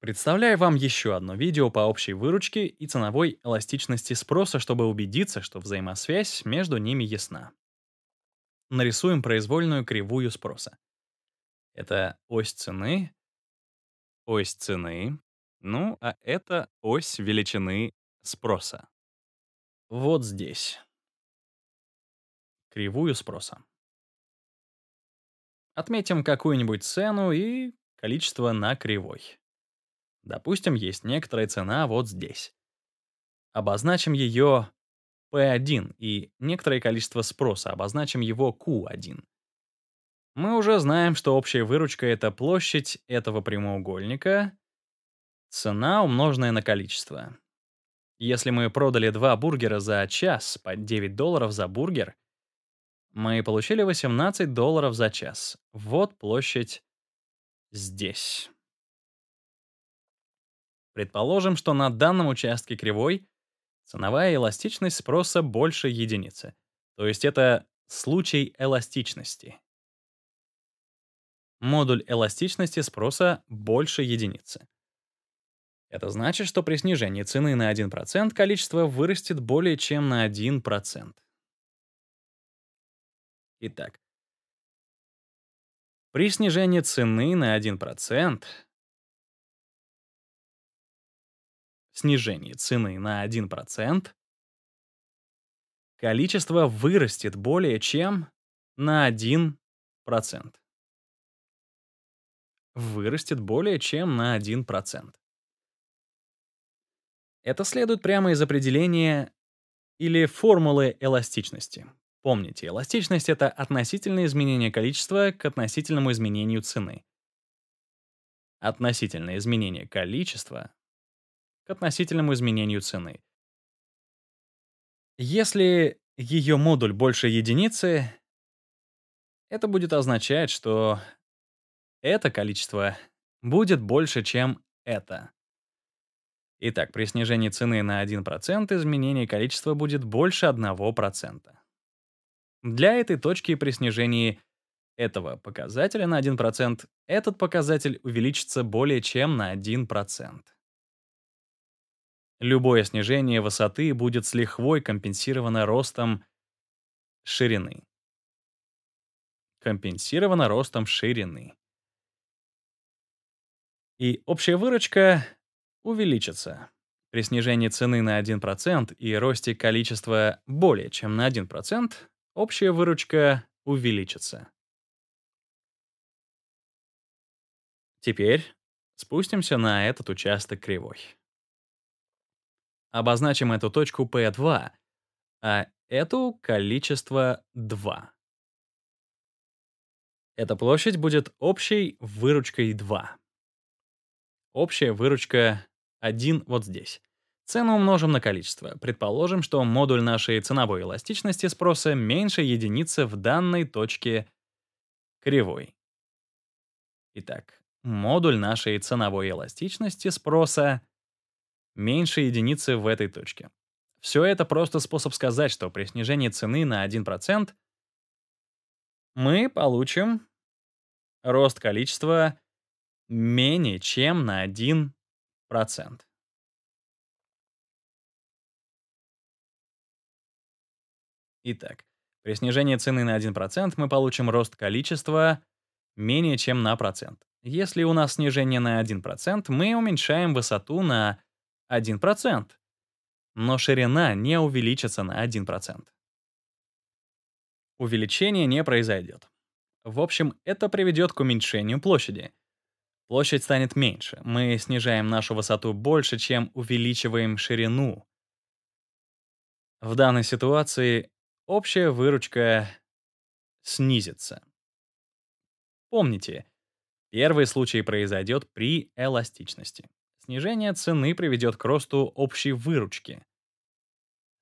Представляю вам еще одно видео по общей выручке и ценовой эластичности спроса, чтобы убедиться, что взаимосвязь между ними ясна. Нарисуем произвольную кривую спроса. Это ось цены, ось цены, ну, а это ось величины спроса. Вот здесь. Кривую спроса. Отметим какую-нибудь цену и количество на кривой. Допустим, есть некоторая цена вот здесь. Обозначим ее P1 и некоторое количество спроса, обозначим его Q1. Мы уже знаем, что общая выручка — это площадь этого прямоугольника, цена, умноженная на количество. Если мы продали два бургера за час по 9 долларов за бургер, мы получили 18 долларов за час. Вот площадь здесь. Предположим, что на данном участке кривой ценовая эластичность спроса больше единицы. То есть это случай эластичности. Модуль эластичности спроса больше единицы. Это значит, что при снижении цены на 1% количество вырастет более чем на 1%. Итак, при снижении цены на 1% снижении цены на 1%, количество вырастет более чем на 1%. Вырастет более чем на 1%. Это следует прямо из определения или формулы эластичности. Помните, эластичность — это относительное изменение количества к относительному изменению цены. Относительное изменение количества относительному изменению цены. Если ее модуль больше единицы, это будет означать, что это количество будет больше, чем это. Итак, при снижении цены на 1% изменение количества будет больше 1%. Для этой точки при снижении этого показателя на 1% этот показатель увеличится более чем на 1%. Любое снижение высоты будет с лихвой компенсировано ростом ширины. Компенсировано ростом ширины. И общая выручка увеличится. При снижении цены на 1% и росте количества более чем на 1%, общая выручка увеличится. Теперь спустимся на этот участок кривой. Обозначим эту точку P2, а эту — количество 2. Эта площадь будет общей выручкой 2. Общая выручка 1 вот здесь. Цену умножим на количество. Предположим, что модуль нашей ценовой эластичности спроса меньше единицы в данной точке кривой. Итак, модуль нашей ценовой эластичности спроса меньше единицы в этой точке. Все это просто способ сказать, что при снижении цены на 1% мы получим рост количества менее чем на 1%. Итак, при снижении цены на 1% мы получим рост количества менее чем на процент. Если у нас снижение на 1%, мы уменьшаем высоту на 1%. Но ширина не увеличится на 1%. Увеличение не произойдет. В общем, это приведет к уменьшению площади. Площадь станет меньше, мы снижаем нашу высоту больше, чем увеличиваем ширину. В данной ситуации общая выручка снизится. Помните, первый случай произойдет при эластичности. Снижение цены приведет к росту общей выручки.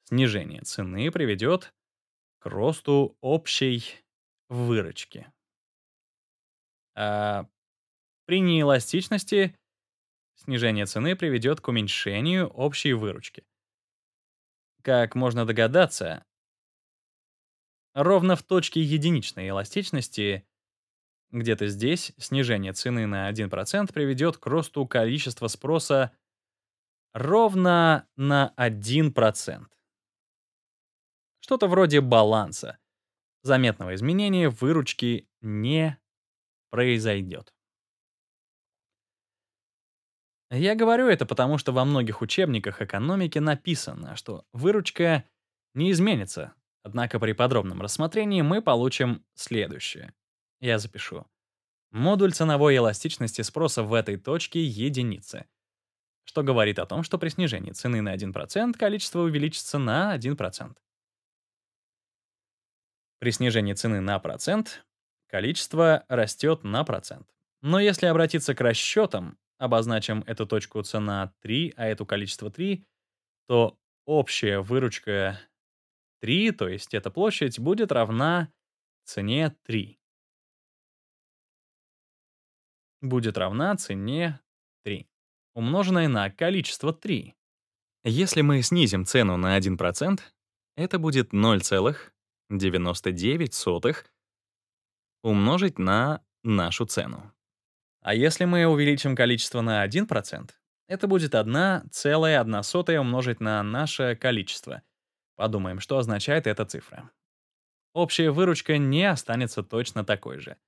Снижение цены приведет к росту общей выручки. А при неэластичности снижение цены приведет к уменьшению общей выручки. Как можно догадаться, ровно в точке единичной эластичности где-то здесь снижение цены на 1% приведет к росту количества спроса ровно на 1%. Что-то вроде баланса. Заметного изменения выручки не произойдет. Я говорю это потому, что во многих учебниках экономики написано, что выручка не изменится, однако при подробном рассмотрении мы получим следующее. Я запишу. Модуль ценовой эластичности спроса в этой точке — единицы. Что говорит о том, что при снижении цены на 1% количество увеличится на 1%. При снижении цены на процент количество растет на процент. Но если обратиться к расчетам, обозначим эту точку цена 3, а эту количество 3, то общая выручка 3, то есть эта площадь, будет равна цене 3 будет равна цене 3, умноженное на количество 3. Если мы снизим цену на 1%, это будет 0,99 умножить на нашу цену. А если мы увеличим количество на 1%, это будет 1,1 умножить на наше количество. Подумаем, что означает эта цифра. Общая выручка не останется точно такой же —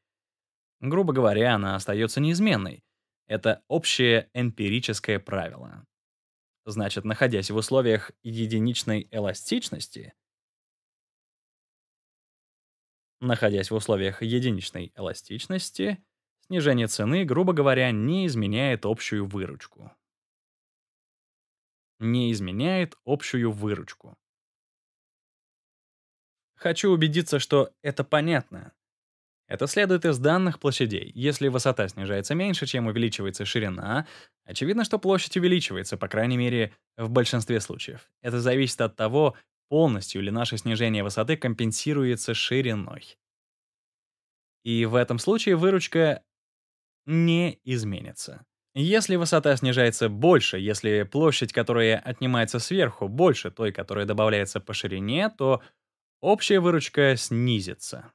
Грубо говоря, она остается неизменной. Это общее эмпирическое правило. Значит, находясь в условиях единичной эластичности, находясь в условиях единичной эластичности, снижение цены, грубо говоря, не изменяет общую выручку. Не изменяет общую выручку. Хочу убедиться, что это понятно. Это следует из данных площадей. Если высота снижается меньше, чем увеличивается ширина, очевидно, что площадь увеличивается, по крайней мере, в большинстве случаев. Это зависит от того, полностью ли наше снижение высоты компенсируется шириной. И в этом случае выручка не изменится. Если высота снижается больше, если площадь, которая отнимается сверху, больше той, которая добавляется по ширине, то общая выручка снизится.